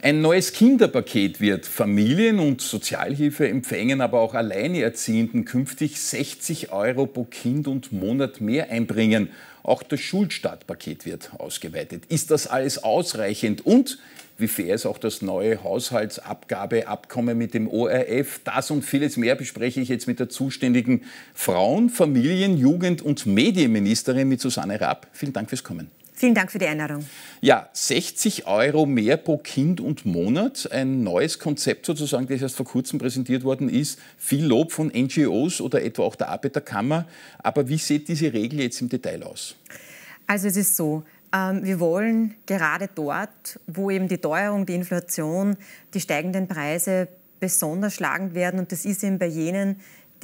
Ein neues Kinderpaket wird Familien und Sozialhilfeempfängern, aber auch Alleinerziehenden künftig 60 Euro pro Kind und Monat mehr einbringen. Auch das Schulstartpaket wird ausgeweitet. Ist das alles ausreichend? Und wie fair ist auch das neue Haushaltsabgabeabkommen mit dem ORF? Das und vieles mehr bespreche ich jetzt mit der zuständigen Frauen-, Familien-, Jugend- und Medienministerin, mit Susanne Raab. Vielen Dank fürs Kommen. Vielen Dank für die Einladung. Ja, 60 Euro mehr pro Kind und Monat, ein neues Konzept sozusagen, das erst vor kurzem präsentiert worden ist. Viel Lob von NGOs oder etwa auch der Arbeiterkammer. Aber wie sieht diese Regel jetzt im Detail aus? Also es ist so, ähm, wir wollen gerade dort, wo eben die Teuerung, die Inflation, die steigenden Preise besonders schlagend werden, und das ist eben bei jenen,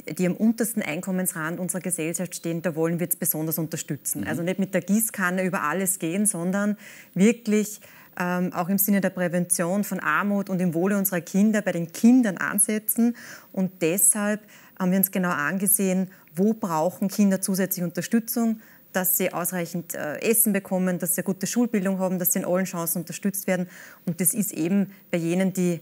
die am untersten Einkommensrand unserer Gesellschaft stehen, da wollen wir jetzt besonders unterstützen. Mhm. Also nicht mit der Gießkanne über alles gehen, sondern wirklich ähm, auch im Sinne der Prävention von Armut und im Wohle unserer Kinder bei den Kindern ansetzen. Und deshalb haben wir uns genau angesehen, wo brauchen Kinder zusätzliche Unterstützung, dass sie ausreichend äh, Essen bekommen, dass sie eine gute Schulbildung haben, dass sie in allen Chancen unterstützt werden. Und das ist eben bei jenen, die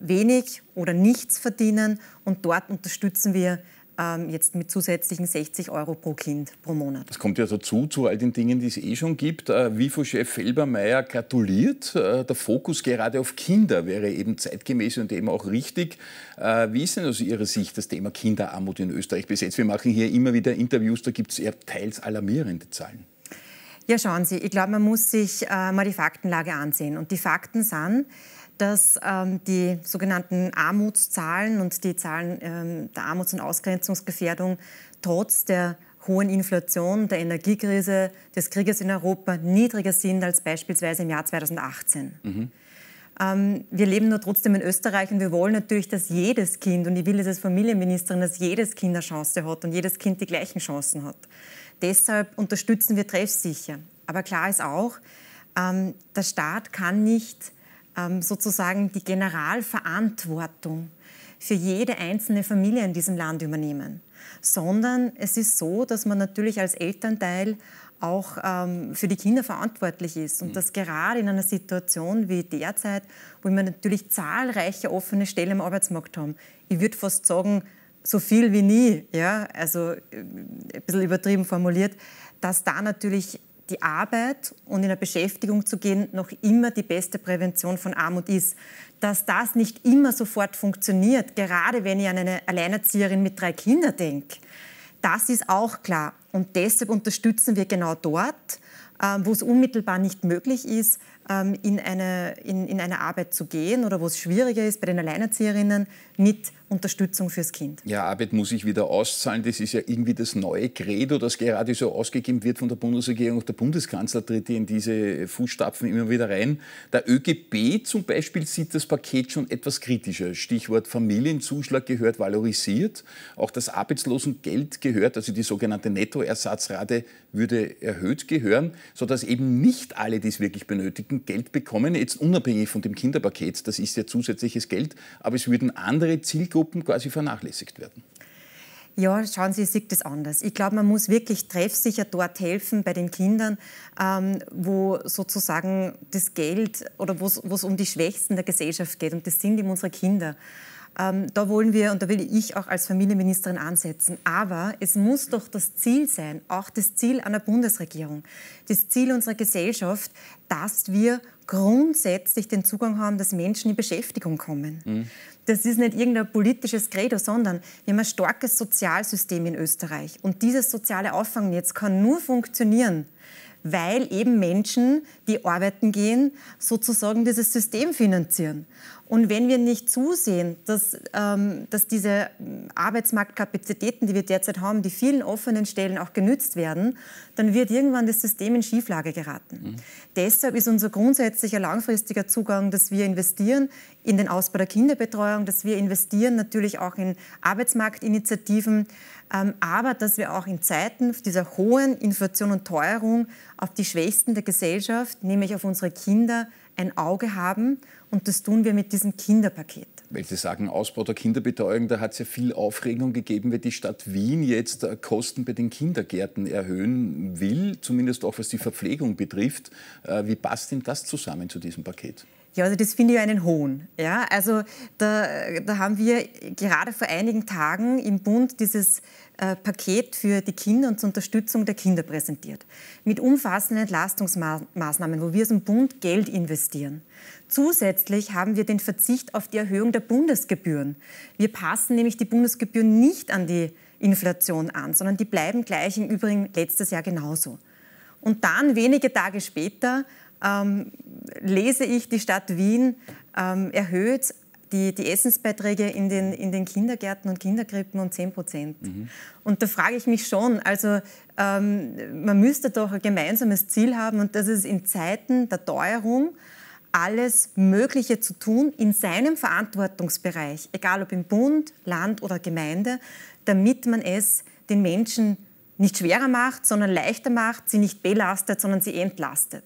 wenig oder nichts verdienen. Und dort unterstützen wir ähm, jetzt mit zusätzlichen 60 Euro pro Kind pro Monat. Das kommt ja dazu, zu all den Dingen, die es eh schon gibt. WIFO-Chef äh, Felbermeier gratuliert. Äh, der Fokus gerade auf Kinder wäre eben zeitgemäß und eben auch richtig. Äh, wie ist denn aus Ihrer Sicht das Thema Kinderarmut in Österreich besetzt? Wir machen hier immer wieder Interviews, da gibt es eher teils alarmierende Zahlen. Ja, schauen Sie, ich glaube, man muss sich äh, mal die Faktenlage ansehen. Und die Fakten sind, dass ähm, die sogenannten Armutszahlen und die Zahlen ähm, der Armuts- und Ausgrenzungsgefährdung trotz der hohen Inflation, der Energiekrise, des Krieges in Europa niedriger sind als beispielsweise im Jahr 2018. Mhm. Ähm, wir leben nur trotzdem in Österreich und wir wollen natürlich, dass jedes Kind, und ich will es als Familienministerin, dass jedes Kind eine Chance hat und jedes Kind die gleichen Chancen hat. Deshalb unterstützen wir treffsicher. Aber klar ist auch, ähm, der Staat kann nicht ähm, sozusagen die Generalverantwortung für jede einzelne Familie in diesem Land übernehmen, sondern es ist so, dass man natürlich als Elternteil auch ähm, für die Kinder verantwortlich ist. Und mhm. dass gerade in einer Situation wie derzeit, wo wir natürlich zahlreiche offene Stellen im Arbeitsmarkt haben, ich würde fast sagen, so viel wie nie, ja, also äh, ein bisschen übertrieben formuliert, dass da natürlich die Arbeit und in eine Beschäftigung zu gehen noch immer die beste Prävention von Armut ist. Dass das nicht immer sofort funktioniert, gerade wenn ich an eine Alleinerzieherin mit drei Kindern denke, das ist auch klar. Und deshalb unterstützen wir genau dort, ähm, wo es unmittelbar nicht möglich ist, ähm, in, eine, in, in eine Arbeit zu gehen oder wo es schwieriger ist bei den Alleinerzieherinnen mit Unterstützung fürs Kind. Ja, Arbeit muss ich wieder auszahlen. Das ist ja irgendwie das neue Credo, das gerade so ausgegeben wird von der Bundesregierung. Auch der Bundeskanzler tritt in diese Fußstapfen immer wieder rein. Der ÖGB zum Beispiel sieht das Paket schon etwas kritischer. Stichwort Familienzuschlag gehört valorisiert. Auch das Arbeitslosengeld gehört, also die sogenannte Nettoersatzrate würde erhöht gehören, sodass eben nicht alle, die es wirklich benötigen, würden Geld bekommen, jetzt unabhängig von dem Kinderpaket, das ist ja zusätzliches Geld, aber es würden andere Zielgruppen quasi vernachlässigt werden. Ja, schauen Sie, ich sehe das anders. Ich glaube, man muss wirklich treffsicher dort helfen bei den Kindern, ähm, wo sozusagen das Geld oder wo es um die Schwächsten der Gesellschaft geht. Und das sind eben unsere Kinder. Ähm, da wollen wir und da will ich auch als Familienministerin ansetzen. Aber es muss doch das Ziel sein, auch das Ziel einer Bundesregierung, das Ziel unserer Gesellschaft, dass wir grundsätzlich den Zugang haben, dass Menschen in Beschäftigung kommen. Mhm. Das ist nicht irgendein politisches Credo, sondern wir haben ein starkes Sozialsystem in Österreich. Und dieses soziale Auffangnetz kann nur funktionieren, weil eben Menschen, die arbeiten gehen, sozusagen dieses System finanzieren. Und wenn wir nicht zusehen, dass, ähm, dass diese Arbeitsmarktkapazitäten, die wir derzeit haben, die vielen offenen Stellen auch genützt werden, dann wird irgendwann das System in Schieflage geraten. Mhm. Deshalb ist unser grundsätzlicher langfristiger Zugang, dass wir investieren in den Ausbau der Kinderbetreuung, dass wir investieren natürlich auch in Arbeitsmarktinitiativen, ähm, aber dass wir auch in Zeiten dieser hohen Inflation und Teuerung auf die Schwächsten der Gesellschaft, nämlich auf unsere Kinder, ein Auge haben und das tun wir mit diesem Kinderpaket. Weil Sie sagen, Ausbau der Kinderbetreuung, da hat es ja viel Aufregung gegeben, weil die Stadt Wien jetzt äh, Kosten bei den Kindergärten erhöhen will, zumindest auch was die Verpflegung betrifft. Äh, wie passt denn das zusammen zu diesem Paket? Ja, also das finde ich einen Hohn. Ja, also da, da haben wir gerade vor einigen Tagen im Bund dieses äh, Paket für die Kinder und zur Unterstützung der Kinder präsentiert. Mit umfassenden Entlastungsmaßnahmen, wo wir als Bund Geld investieren. Zusätzlich haben wir den Verzicht auf die Erhöhung der Bundesgebühren. Wir passen nämlich die Bundesgebühren nicht an die Inflation an, sondern die bleiben gleich, im Übrigen letztes Jahr genauso. Und dann wenige Tage später ähm, lese ich, die Stadt Wien ähm, erhöht die, die Essensbeiträge in den, in den Kindergärten und Kinderkrippen um 10 Prozent. Mhm. Und da frage ich mich schon, also ähm, man müsste doch ein gemeinsames Ziel haben und das ist in Zeiten der Teuerung alles Mögliche zu tun in seinem Verantwortungsbereich, egal ob im Bund, Land oder Gemeinde, damit man es den Menschen nicht schwerer macht, sondern leichter macht, sie nicht belastet, sondern sie entlastet.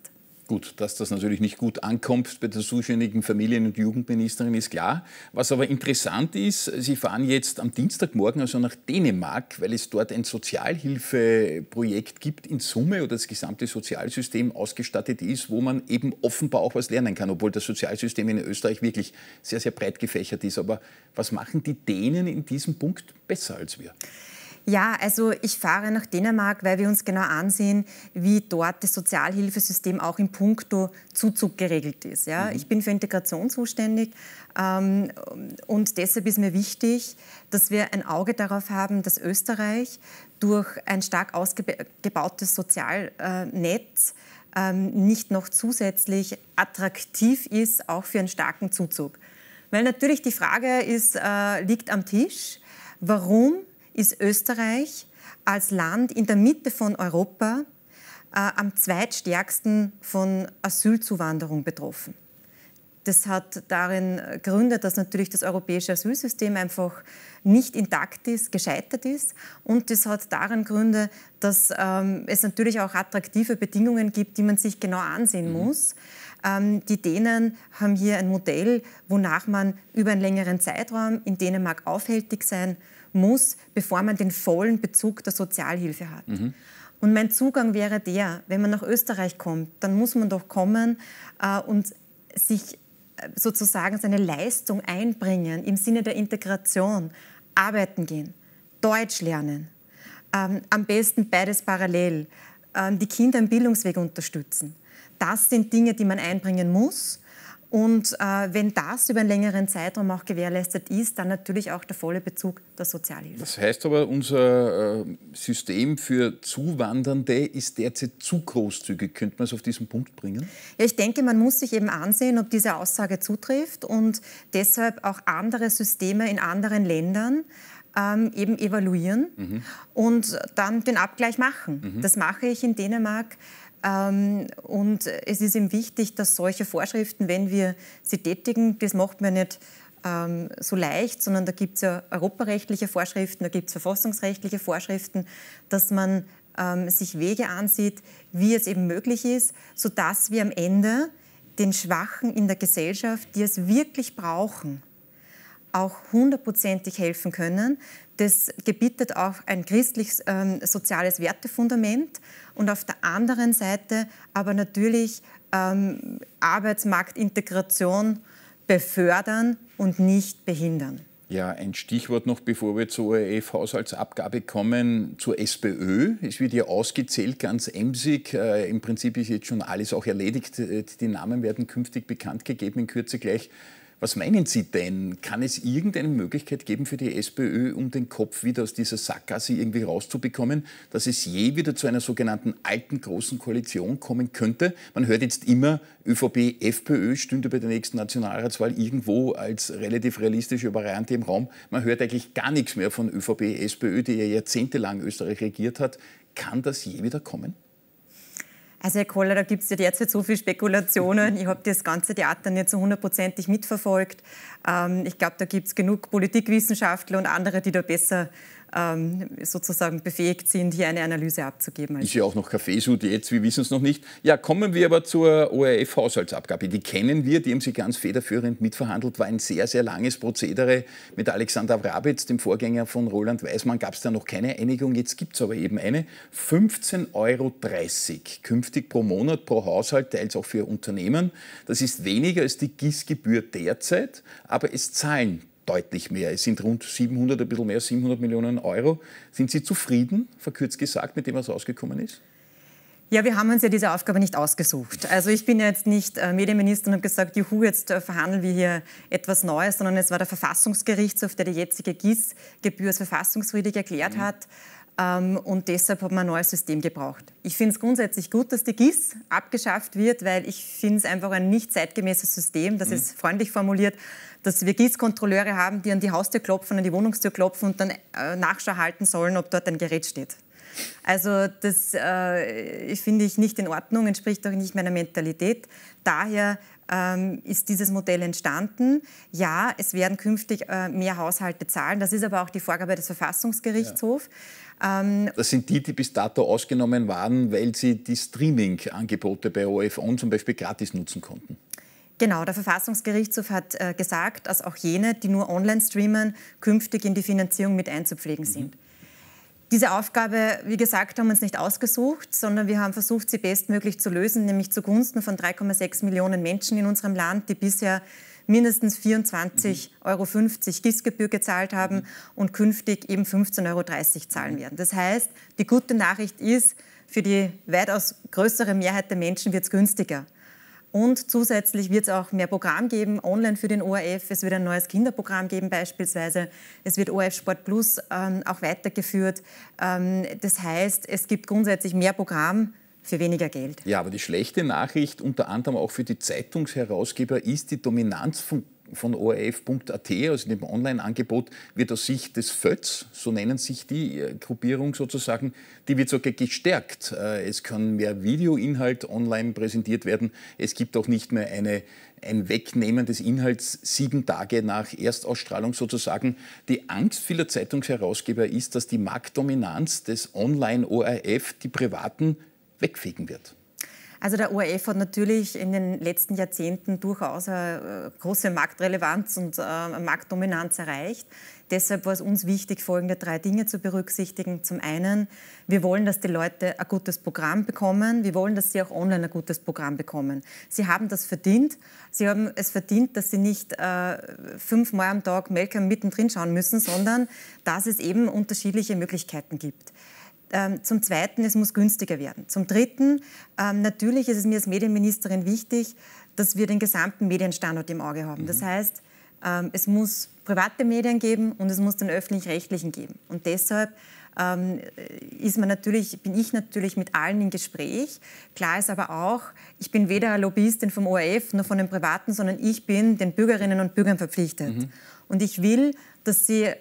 Gut, dass das natürlich nicht gut ankommt bei der zuständigen Familien- und Jugendministerin, ist klar. Was aber interessant ist, Sie fahren jetzt am Dienstagmorgen also nach Dänemark, weil es dort ein Sozialhilfeprojekt gibt in Summe oder das gesamte Sozialsystem ausgestattet ist, wo man eben offenbar auch was lernen kann, obwohl das Sozialsystem in Österreich wirklich sehr, sehr breit gefächert ist. Aber was machen die Dänen in diesem Punkt besser als wir? Ja, also ich fahre nach Dänemark, weil wir uns genau ansehen, wie dort das Sozialhilfesystem auch in puncto Zuzug geregelt ist. Ja? Mhm. Ich bin für Integration zuständig ähm, und deshalb ist mir wichtig, dass wir ein Auge darauf haben, dass Österreich durch ein stark ausgebautes Sozialnetz ähm, nicht noch zusätzlich attraktiv ist, auch für einen starken Zuzug. Weil natürlich die Frage ist, äh, liegt am Tisch, warum ist Österreich als Land in der Mitte von Europa äh, am zweitstärksten von Asylzuwanderung betroffen. Das hat darin Gründe, dass natürlich das europäische Asylsystem einfach nicht intakt ist, gescheitert ist. Und das hat darin Gründe, dass ähm, es natürlich auch attraktive Bedingungen gibt, die man sich genau ansehen mhm. muss. Ähm, die Dänen haben hier ein Modell, wonach man über einen längeren Zeitraum in Dänemark aufhältig sein muss muss, bevor man den vollen Bezug der Sozialhilfe hat. Mhm. Und mein Zugang wäre der, wenn man nach Österreich kommt, dann muss man doch kommen äh, und sich äh, sozusagen seine Leistung einbringen im Sinne der Integration, arbeiten gehen, Deutsch lernen, ähm, am besten beides parallel, äh, die Kinder im Bildungsweg unterstützen. Das sind Dinge, die man einbringen muss und äh, wenn das über einen längeren Zeitraum auch gewährleistet ist, dann natürlich auch der volle Bezug der Sozialhilfe. Das heißt aber, unser äh, System für Zuwandernde ist derzeit zu großzügig. Könnte man es auf diesen Punkt bringen? Ja, ich denke, man muss sich eben ansehen, ob diese Aussage zutrifft und deshalb auch andere Systeme in anderen Ländern ähm, eben evaluieren mhm. und dann den Abgleich machen. Mhm. Das mache ich in Dänemark ähm, und es ist ihm wichtig, dass solche Vorschriften, wenn wir sie tätigen, das macht man nicht ähm, so leicht, sondern da gibt es ja europarechtliche Vorschriften, da gibt es verfassungsrechtliche Vorschriften, dass man ähm, sich Wege ansieht, wie es eben möglich ist, sodass wir am Ende den Schwachen in der Gesellschaft, die es wirklich brauchen, auch hundertprozentig helfen können. Das gebietet auch ein christliches ähm, soziales Wertefundament und auf der anderen Seite aber natürlich ähm, Arbeitsmarktintegration befördern und nicht behindern. Ja, ein Stichwort noch, bevor wir zur ORF-Haushaltsabgabe e kommen, zur SPÖ. Es wird hier ausgezählt, ganz emsig. Äh, Im Prinzip ist jetzt schon alles auch erledigt. Äh, die Namen werden künftig bekannt gegeben, in Kürze gleich. Was meinen Sie denn? Kann es irgendeine Möglichkeit geben für die SPÖ, um den Kopf wieder aus dieser Sackgasse irgendwie rauszubekommen, dass es je wieder zu einer sogenannten alten großen Koalition kommen könnte? Man hört jetzt immer, ÖVP, FPÖ stünde bei der nächsten Nationalratswahl irgendwo als relativ realistische Variante im Raum. Man hört eigentlich gar nichts mehr von ÖVP, SPÖ, die ja jahrzehntelang Österreich regiert hat. Kann das je wieder kommen? Also Herr Koller, da gibt es ja derzeit so viele Spekulationen. Ich habe das ganze Theater nicht so hundertprozentig mitverfolgt. Ähm, ich glaube, da gibt es genug Politikwissenschaftler und andere, die da besser ähm, sozusagen befähigt sind, hier eine Analyse abzugeben. Ist ja auch noch Kaffeesud jetzt, wir wissen es noch nicht. Ja, kommen wir aber zur ORF-Haushaltsabgabe. Die kennen wir, die haben sie ganz federführend mitverhandelt, war ein sehr, sehr langes Prozedere. Mit Alexander Wrabitz, dem Vorgänger von Roland Weismann, gab es da noch keine Einigung, jetzt gibt es aber eben eine. 15,30 Euro künftig pro Monat, pro Haushalt, teils auch für Unternehmen. Das ist weniger als die Gießgebühr derzeit, aber es zahlen deutlich mehr. Es sind rund 700, ein bisschen mehr, 700 Millionen Euro. Sind Sie zufrieden, verkürzt gesagt, mit dem, was rausgekommen ist? Ja, wir haben uns ja diese Aufgabe nicht ausgesucht. Also ich bin ja jetzt nicht äh, Medienminister und habe gesagt, juhu, jetzt äh, verhandeln wir hier etwas Neues, sondern es war der Verfassungsgerichtshof, der die jetzige GIS-Gebühr als verfassungswidrig erklärt mhm. hat. Ähm, und deshalb hat man ein neues System gebraucht. Ich finde es grundsätzlich gut, dass die GIS abgeschafft wird, weil ich finde es einfach ein nicht zeitgemäßes System, das mhm. ist freundlich formuliert, dass wir GIS-Kontrolleure haben, die an die Haustür klopfen, an die Wohnungstür klopfen und dann äh, Nachschau halten sollen, ob dort ein Gerät steht. Also das äh, finde ich nicht in Ordnung, entspricht auch nicht meiner Mentalität. Daher ähm, ist dieses Modell entstanden. Ja, es werden künftig äh, mehr Haushalte zahlen. Das ist aber auch die Vorgabe des Verfassungsgerichtshofs. Ja. Ähm, das sind die, die bis dato ausgenommen waren, weil sie die Streaming-Angebote bei ORF zum Beispiel gratis nutzen konnten. Genau, der Verfassungsgerichtshof hat äh, gesagt, dass auch jene, die nur online streamen, künftig in die Finanzierung mit einzupflegen mhm. sind. Mhm. Diese Aufgabe, wie gesagt, haben wir uns nicht ausgesucht, sondern wir haben versucht, sie bestmöglich zu lösen, nämlich zugunsten von 3,6 Millionen Menschen in unserem Land, die bisher mindestens 24,50 Euro GIS-Gebühr gezahlt haben und künftig eben 15,30 Euro zahlen werden. Das heißt, die gute Nachricht ist, für die weitaus größere Mehrheit der Menschen wird es günstiger. Und zusätzlich wird es auch mehr Programm geben, online für den ORF. Es wird ein neues Kinderprogramm geben beispielsweise. Es wird ORF Sport Plus ähm, auch weitergeführt. Ähm, das heißt, es gibt grundsätzlich mehr Programm für weniger Geld. Ja, aber die schlechte Nachricht, unter anderem auch für die Zeitungsherausgeber, ist die Dominanz von von orf.at, also dem Online-Angebot, wird aus Sicht des FÖTS, so nennen sich die äh, Gruppierung sozusagen, die wird sogar gestärkt. Äh, es kann mehr Videoinhalt online präsentiert werden. Es gibt auch nicht mehr eine ein Wegnehmen des Inhalts sieben Tage nach Erstausstrahlung sozusagen. Die Angst vieler Zeitungsherausgeber ist, dass die Marktdominanz des Online-ORF die Privaten wegfegen wird. Also der ORF hat natürlich in den letzten Jahrzehnten durchaus eine äh, große Marktrelevanz und eine äh, Marktdominanz erreicht. Deshalb war es uns wichtig, folgende drei Dinge zu berücksichtigen. Zum einen, wir wollen, dass die Leute ein gutes Programm bekommen. Wir wollen, dass sie auch online ein gutes Programm bekommen. Sie haben das verdient. Sie haben es verdient, dass sie nicht äh, fünfmal am Tag Melkern mittendrin schauen müssen, sondern dass es eben unterschiedliche Möglichkeiten gibt. Ähm, zum Zweiten, es muss günstiger werden. Zum Dritten, ähm, natürlich ist es mir als Medienministerin wichtig, dass wir den gesamten Medienstandort im Auge haben. Das mhm. heißt, ähm, es muss private Medien geben und es muss den öffentlich-rechtlichen geben. Und deshalb ist man natürlich, bin ich natürlich mit allen im Gespräch. Klar ist aber auch, ich bin weder Lobbyistin vom ORF noch von den Privaten, sondern ich bin den Bürgerinnen und Bürgern verpflichtet. Mhm. Und ich will, dass sie ähm,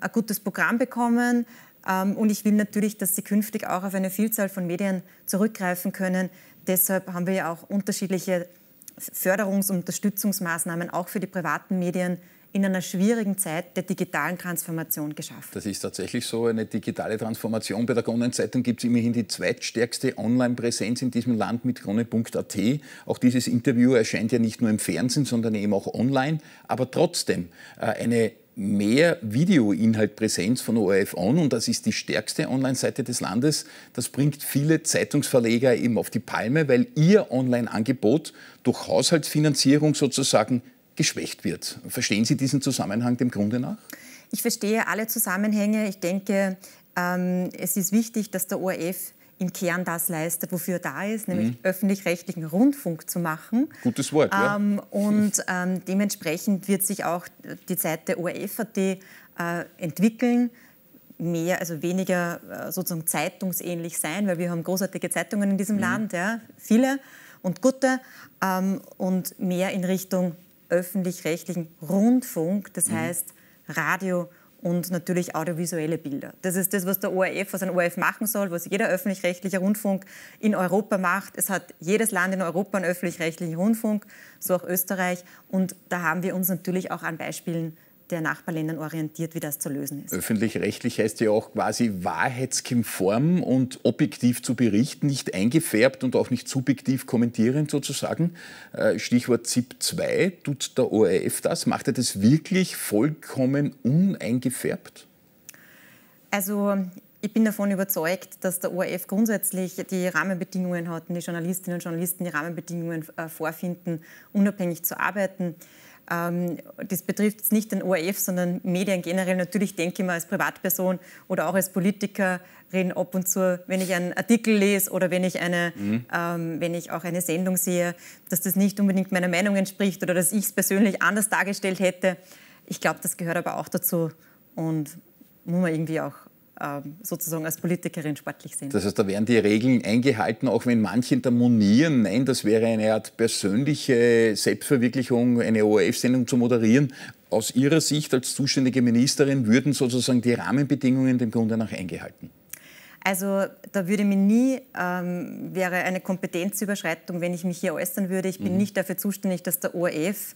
ein gutes Programm bekommen, ähm, und ich will natürlich, dass sie künftig auch auf eine Vielzahl von Medien zurückgreifen können. Deshalb haben wir ja auch unterschiedliche Förderungs- und Unterstützungsmaßnahmen auch für die privaten Medien in einer schwierigen Zeit der digitalen Transformation geschaffen. Das ist tatsächlich so eine digitale Transformation. Bei der Kronenzeitung gibt es immerhin die zweitstärkste Online-Präsenz in diesem Land mit krone.at. Auch dieses Interview erscheint ja nicht nur im Fernsehen, sondern eben auch online. Aber trotzdem äh, eine mehr Videoinhaltpräsenz von ORF On und das ist die stärkste Online-Seite des Landes. Das bringt viele Zeitungsverleger eben auf die Palme, weil ihr Online-Angebot durch Haushaltsfinanzierung sozusagen geschwächt wird. Verstehen Sie diesen Zusammenhang dem Grunde nach? Ich verstehe alle Zusammenhänge. Ich denke, ähm, es ist wichtig, dass der ORF im Kern das leistet, wofür er da ist, nämlich mhm. öffentlich-rechtlichen Rundfunk zu machen. Gutes Wort. Ähm, ja. Und ähm, dementsprechend wird sich auch die Zeit der ORF.at äh, entwickeln mehr, also weniger äh, sozusagen zeitungsähnlich sein, weil wir haben großartige Zeitungen in diesem mhm. Land, ja, viele und gute, ähm, und mehr in Richtung öffentlich-rechtlichen Rundfunk, das mhm. heißt Radio, und natürlich audiovisuelle Bilder. Das ist das, was der ORF, was ein ORF machen soll, was jeder öffentlich-rechtliche Rundfunk in Europa macht. Es hat jedes Land in Europa einen öffentlich-rechtlichen Rundfunk, so auch Österreich. Und da haben wir uns natürlich auch an Beispielen der Nachbarländern orientiert, wie das zu lösen ist. Öffentlich-rechtlich heißt ja auch quasi wahrheitskonform und objektiv zu berichten, nicht eingefärbt und auch nicht subjektiv kommentierend sozusagen. Äh, Stichwort ZIP 2, tut der ORF das? Macht er das wirklich vollkommen uneingefärbt? Also ich bin davon überzeugt, dass der ORF grundsätzlich die Rahmenbedingungen hat und die Journalistinnen und Journalisten die Rahmenbedingungen äh, vorfinden, unabhängig zu arbeiten. Ähm, das betrifft nicht den ORF, sondern Medien generell. Natürlich denke ich mir als Privatperson oder auch als Politikerin ab und zu, wenn ich einen Artikel lese oder wenn ich, eine, mhm. ähm, wenn ich auch eine Sendung sehe, dass das nicht unbedingt meiner Meinung entspricht oder dass ich es persönlich anders dargestellt hätte. Ich glaube, das gehört aber auch dazu und muss man irgendwie auch ähm, sozusagen als Politikerin sportlich sind. Das heißt, da werden die Regeln eingehalten, auch wenn manche da monieren, nein, das wäre eine Art persönliche Selbstverwirklichung, eine ORF-Sendung zu moderieren. Aus Ihrer Sicht als zuständige Ministerin würden sozusagen die Rahmenbedingungen dem Grunde nach eingehalten? Also da würde mir nie, ähm, wäre eine Kompetenzüberschreitung, wenn ich mich hier äußern würde. Ich bin mhm. nicht dafür zuständig, dass der ORF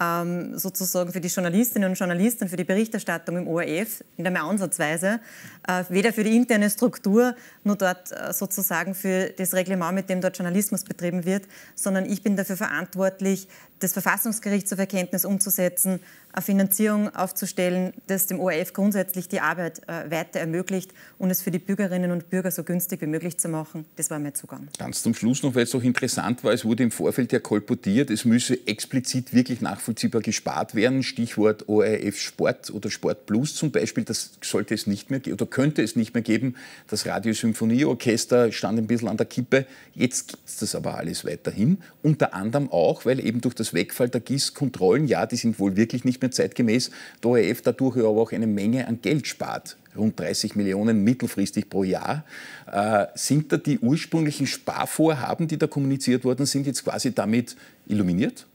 ähm, sozusagen für die Journalistinnen und Journalisten, für die Berichterstattung im ORF, in der Ansatzweise, äh, weder für die interne Struktur, nur dort äh, sozusagen für das Reglement, mit dem dort Journalismus betrieben wird, sondern ich bin dafür verantwortlich, des Verfassungsgerichts zur Verkenntnis umzusetzen, eine Finanzierung aufzustellen, das dem ORF grundsätzlich die Arbeit äh, weiter ermöglicht und es für die Bürgerinnen und Bürger so günstig wie möglich zu machen. Das war mein Zugang. Ganz zum Schluss noch, weil es doch interessant war, es wurde im Vorfeld ja kolportiert, es müsse explizit wirklich nachvollziehbar gespart werden, Stichwort ORF Sport oder Sport Plus zum Beispiel, das sollte es nicht mehr geben oder könnte es nicht mehr geben. Das Radiosymphonieorchester stand ein bisschen an der Kippe, jetzt gibt es das aber alles weiterhin, unter anderem auch, weil eben durch das das Wegfall der GIS-Kontrollen, ja, die sind wohl wirklich nicht mehr zeitgemäß, der ORF dadurch aber auch eine Menge an Geld spart rund 30 Millionen mittelfristig pro Jahr. Äh, sind da die ursprünglichen Sparvorhaben, die da kommuniziert worden sind, jetzt quasi damit illuminiert?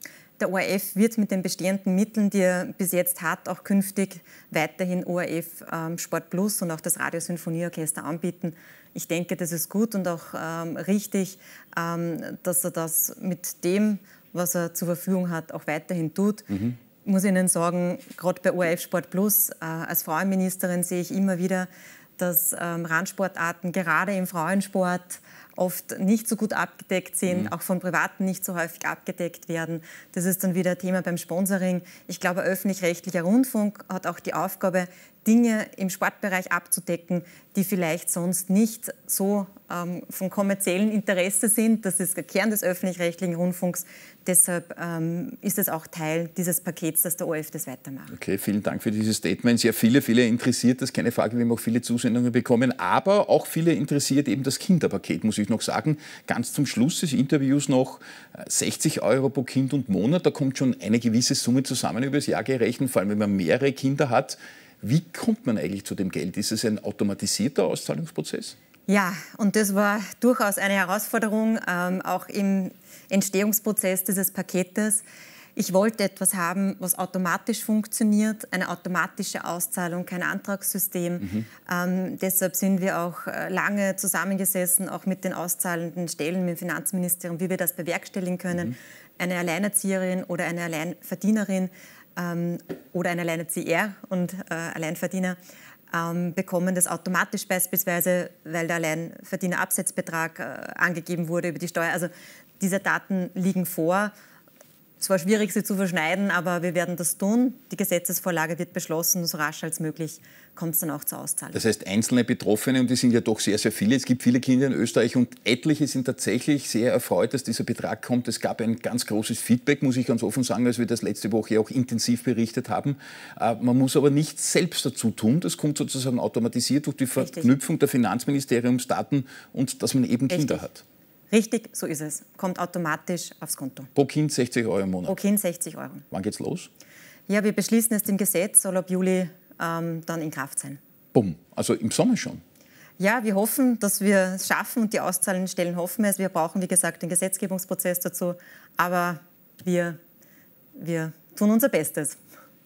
Der ORF wird mit den bestehenden Mitteln, die er bis jetzt hat, auch künftig weiterhin ORF ähm, Sport Plus und auch das Radiosinfonieorchester anbieten. Ich denke, das ist gut und auch ähm, richtig, ähm, dass er das mit dem was er zur Verfügung hat, auch weiterhin tut. Mhm. Ich muss Ihnen sagen, gerade bei ORF Sport Plus, äh, als Frauenministerin sehe ich immer wieder, dass ähm, Randsportarten gerade im Frauensport oft nicht so gut abgedeckt sind, mhm. auch von Privaten nicht so häufig abgedeckt werden. Das ist dann wieder Thema beim Sponsoring. Ich glaube, öffentlich-rechtlicher Rundfunk hat auch die Aufgabe, Dinge im Sportbereich abzudecken, die vielleicht sonst nicht so ähm, von kommerziellen Interesse sind. Das ist der Kern des öffentlich-rechtlichen Rundfunks. Deshalb ähm, ist es auch Teil dieses Pakets, dass der ORF das weitermacht. Okay, vielen Dank für dieses Statement. Sehr viele, viele interessiert das. Keine Frage, wir haben auch viele Zusendungen bekommen. Aber auch viele interessiert eben das Kinderpaket, muss ich noch sagen. Ganz zum Schluss des Interviews noch 60 äh, Euro pro Kind und Monat. Da kommt schon eine gewisse Summe zusammen über das Jahr gerechnet, vor allem wenn man mehrere Kinder hat. Wie kommt man eigentlich zu dem Geld? Ist es ein automatisierter Auszahlungsprozess? Ja, und das war durchaus eine Herausforderung, ähm, auch im Entstehungsprozess dieses Paketes. Ich wollte etwas haben, was automatisch funktioniert, eine automatische Auszahlung, kein Antragssystem. Mhm. Ähm, deshalb sind wir auch äh, lange zusammengesessen, auch mit den auszahlenden Stellen, mit dem Finanzministerium, wie wir das bewerkstelligen können. Mhm. Eine Alleinerzieherin oder eine Alleinverdienerin ähm, oder ein Alleinerzieher und äh, Alleinverdiener ähm, bekommen das automatisch beispielsweise, weil der Alleinverdienerabsetzbetrag äh, angegeben wurde über die Steuer. Also diese Daten liegen vor es war schwierig, sie zu verschneiden, aber wir werden das tun. Die Gesetzesvorlage wird beschlossen, so rasch als möglich kommt es dann auch zur Auszahlung. Das heißt, einzelne Betroffene, und die sind ja doch sehr, sehr viele, es gibt viele Kinder in Österreich und etliche sind tatsächlich sehr erfreut, dass dieser Betrag kommt. Es gab ein ganz großes Feedback, muss ich ganz offen sagen, als wir das letzte Woche auch intensiv berichtet haben. Äh, man muss aber nichts selbst dazu tun. Das kommt sozusagen automatisiert durch die Verknüpfung Richtig. der Finanzministeriumsdaten und dass man eben Kinder hat. Richtig, so ist es. Kommt automatisch aufs Konto. Pro Kind 60 Euro im Monat. Pro Kind 60 Euro. Wann geht's los? Ja, wir beschließen es im Gesetz, soll ab Juli ähm, dann in Kraft sein. Bumm, also im Sommer schon. Ja, wir hoffen, dass wir es schaffen und die Auszahlungsstellen hoffen es. Wir brauchen, wie gesagt, den Gesetzgebungsprozess dazu, aber wir, wir tun unser Bestes.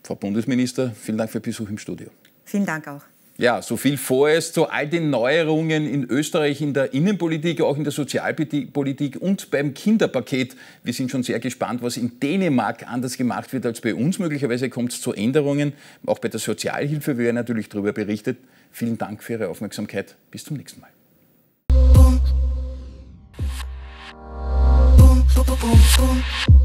Frau Bundesminister, vielen Dank für den Besuch im Studio. Vielen Dank auch ja, so viel vorerst zu all den Neuerungen in Österreich in der Innenpolitik, auch in der Sozialpolitik und beim Kinderpaket. Wir sind schon sehr gespannt, was in Dänemark anders gemacht wird als bei uns. Möglicherweise kommt es zu Änderungen. Auch bei der Sozialhilfe wird natürlich darüber berichtet. Vielen Dank für Ihre Aufmerksamkeit. Bis zum nächsten Mal. Boom, boom, boom, boom.